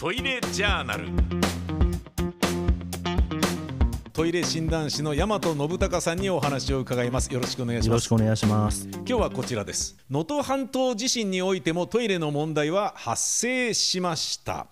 トイレジャーナルトイレ診断士の大和信孝さんにお話を伺いますよろしくお願いしますよろしくお願いします今日はこちらです能登半島地震においてもトイレの問題は発生しました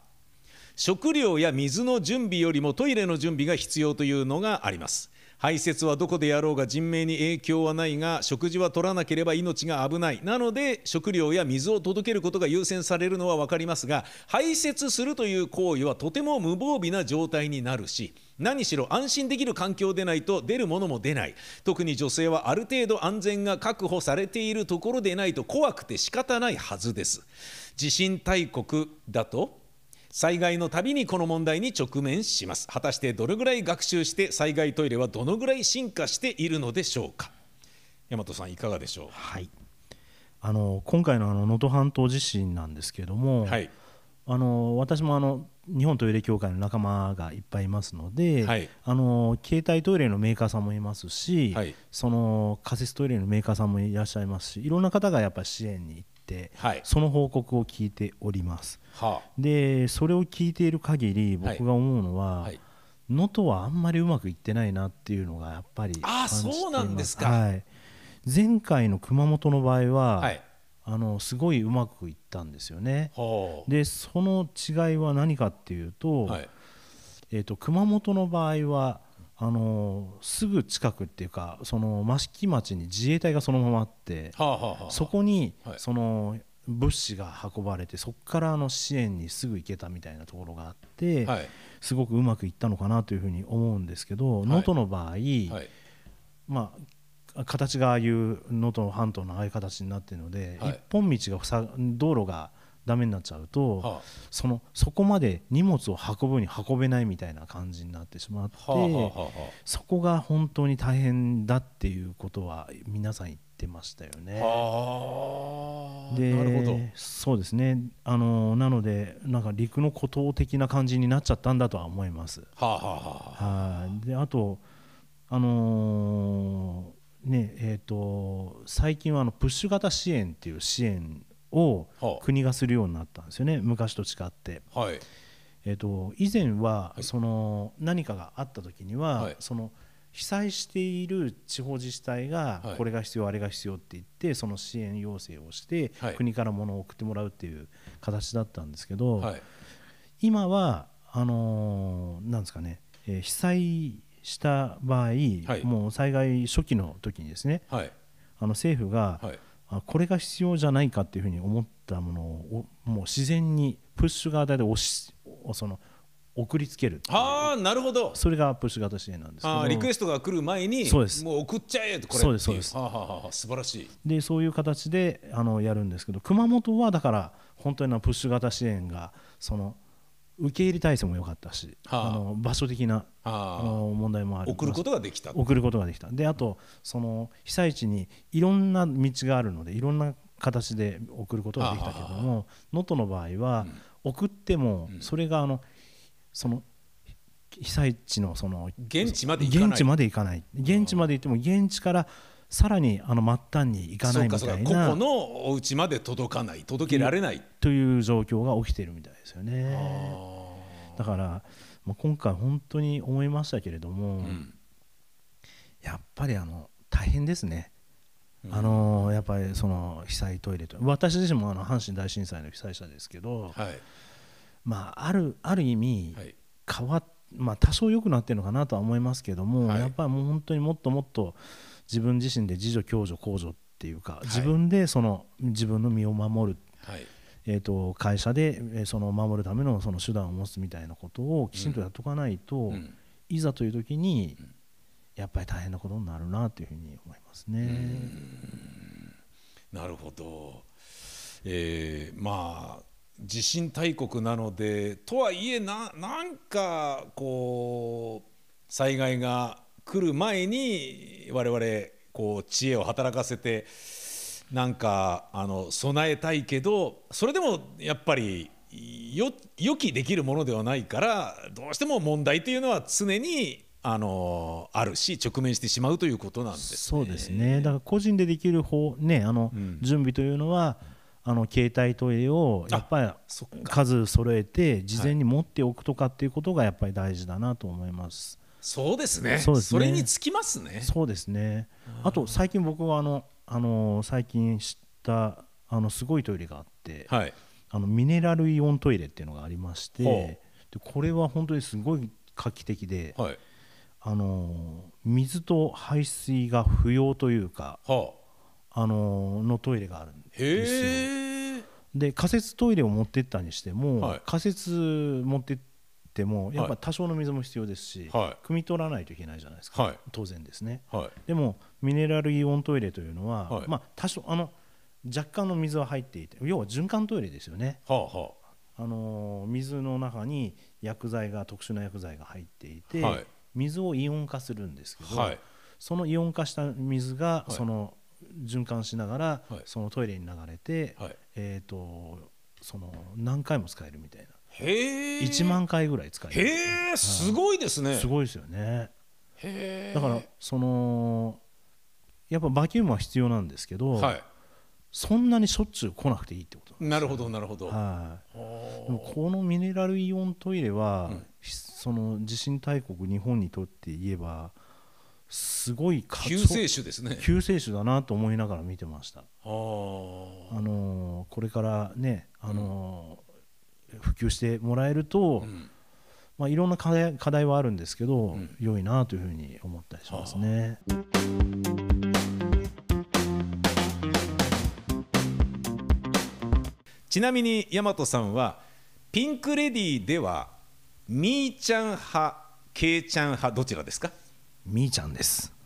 食料や水の準備よりもトイレの準備が必要というのがあります排泄はどこでやろうが人命に影響はないが食事は取らなければ命が危ないなので食料や水を届けることが優先されるのは分かりますが排泄するという行為はとても無防備な状態になるし何しろ安心できる環境でないと出るものも出ない特に女性はある程度安全が確保されているところでないと怖くて仕方ないはずです地震大国だと災害のたびにこの問題に直面します果たしてどれぐらい学習して災害トイレはどのぐらい進化しているのでしょうか大和さんいかがでしょう、はい、あの今回の能登半島地震なんですけども、はい、あの私もあの日本トイレ協会の仲間がいっぱいいますので、はい、あの携帯トイレのメーカーさんもいますし、はい、その仮設トイレのメーカーさんもいらっしゃいますしいろんな方がやっぱり支援に行って、はい、その報告を聞いております、はあ、でそれを聞いている限り僕が思うのは能登、はいはい、はあんまりうまくいってないなっていうのがやっぱりあそうなんですか、はい、前回の熊本の場合は、あのすごいうまくいったんですよね、はあ、でその違いは何かっていうと,、えーと、と熊本の場合はあのすぐ近くっていうかその益城町に自衛隊がそのままあって、はあはあはあ、そこに、その物資が運ばれてそこからの支援にすぐ行けたみたいなところがあって、はい、すごくうまくいったのかなというふうに思うんですけど能登、はい、の場合、はい、まあ、形がああいう能登半島のああいう形になっているので、一本道が道路がダメになっちゃうと、はあ、そのそこまで荷物を運ぶに運べないみたいな感じになってしまって、はあはあはあ、そこが本当に大変だっていうことは皆さん言ってましたよね。はあ、でなるほどそうですねあのなのでなんか陸の孤島的な感じになっちゃったんだとは思います。はあはあはあ、であとあのーねえーと、と最近はあのプッシュ型支援っていう支援を国がするようになったんですよね、昔と違って。はいえー、と以前はその何かがあった時には、その被災している地方自治体がこれが必要、あれが必要って言ってその支援要請をして、国から物を送ってもらうっていう形だったんですけど、今はあのなんですかね、え被災した場合、もう災害初期の時にですね、あの政府が、はいあこれが必要じゃないかっていうふうに思ったものをもう自然にプッシュ型で押しその送りつけるああなるほどそれがプッシュ型支援なんですけどリクエストが来る前にそうですもう送っちゃえとこれそうですそうですははは素晴らしいでそういう形であのやるんですけど熊本はだから本当にプッシュ型支援がその受け入れ体制も良かったし、はあ、あの場所的な、はあ、あの問題もある送ることができた送ることができたであとその被災地にいろんな道があるのでいろんな形で送ることができたけども能登、はあの場合は、うん、送ってもそれがあの、うん、その被災地のその現地まで行かない現地まで行っても現地からさらにあの末端に行かないみたいなこ々のお家まで届かない届けられないという状況が起きてるみたいですよねだから、まあ、今回本当に思いましたけれども、うん、やっぱりあの大変ですね、うん、あのやっぱりその被災トイレと私自身もあの阪神大震災の被災者ですけど、はい、まあ、あるある意味、はい、変わったまあ、多少良くなってるのかなとは思いますけども、はい、やっぱりもう本当にもっともっと自分自身で自助共助公助っていうか、自分でその自分の身を守る、はい、えーと、会社でその守るためのその手段を持つみたいなことをきちんとやっとかないと、うん、いざという時に、やっぱり大変なことになるなというふうに思いますね。なるほど、えー、まあ地震大国なのでとはいえななんかこう災害が来る前に我々こう知恵を働かせてなんかあの備えたいけどそれでもやっぱり予期できるものではないからどうしても問題というのは常にあのあるし直面してしまうということなんです、ね、そうですねだから個人でできる方、ねあの、うん、準備というのは、うんあの携帯トイレをやっぱり数揃えて事前に持っておくとかっていうことがやっぱり大事だなと思います。そうですね。そ、ね、れにつきますね。そうですね。あと最近僕はあのあの最近知ったあのすごいトイレがあって、はい、あのミネラルイオントイレっていうのがありまして、でこれは本当にすごい画期的で、はい、あの水と排水が不要というか。はああののトイレがあるんですよ。で仮設トイレを持ってったにしても、はい、仮設持ってってもやっぱ多少の水も必要ですし、はい、汲み取らないといけないじゃないですか、はい、当然ですね、はい、でもミネラルイオントイレというのは、まあ、多少あの若干の水は入っていて要は循環トイレですよね、はあはあ、あの水の中に薬剤が特殊な薬剤が入っていて、水をイオン化するんですけど、そのイオン化した水が、その循環しながら、はい、そのトイレに流れて、はい、えっ、ー、とその何回も使えるみたいなへ1万回ぐらい使えるへえ、すごいですねすごいですよねへだからそのやっぱバキュームは必要なんですけど、はい、そんなにしょっちゅう来なくていいってことな、ね,、るほどなるほど、はい、でもこのミネラルイオントイレは、うん、その地震大国日本にとって言えば、すごい救世主ですね救世主だなと思いながら見てましたあのこれからねあの、うん、普及してもらえると、うん、まあ、いろんな課題課題はあるんですけど、うん、良いなというふうに思ったりしますね。ちなみに大和さんはピンクレディーではみーちゃん派けいちゃん派どちらですかみーちゃんです